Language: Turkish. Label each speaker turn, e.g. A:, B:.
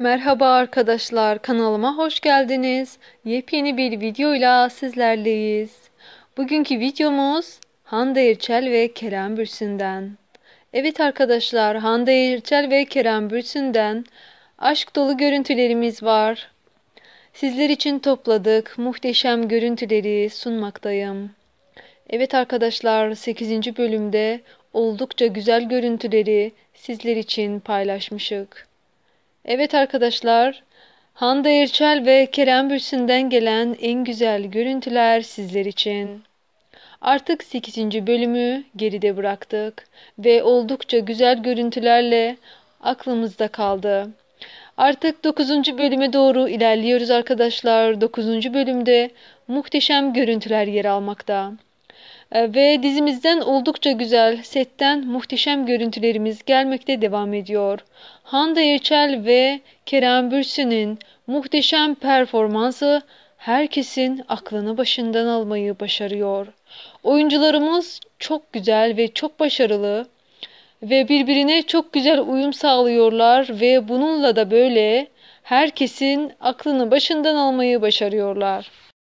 A: Merhaba arkadaşlar kanalıma hoş geldiniz. Yepyeni bir videoyla sizlerleyiz. Bugünkü videomuz Hande Erçel ve Kerem Bürsin'den. Evet arkadaşlar Hande Erçel ve Kerem Bürsin'den aşk dolu görüntülerimiz var. Sizler için topladık muhteşem görüntüleri sunmaktayım. Evet arkadaşlar 8. bölümde oldukça güzel görüntüleri sizler için paylaşmışık. Evet arkadaşlar, Hande Erçel ve Kerem Bürsin'den gelen en güzel görüntüler sizler için. Artık 8. bölümü geride bıraktık ve oldukça güzel görüntülerle aklımızda kaldı. Artık 9. bölüme doğru ilerliyoruz arkadaşlar. 9. bölümde muhteşem görüntüler yer almakta. Ee, ve dizimizden oldukça güzel, setten muhteşem görüntülerimiz gelmekte devam ediyor. Hande Erçel ve Kerem Bürsin'in muhteşem performansı herkesin aklını başından almayı başarıyor. Oyuncularımız çok güzel ve çok başarılı ve birbirine çok güzel uyum sağlıyorlar ve bununla da böyle herkesin aklını başından almayı başarıyorlar.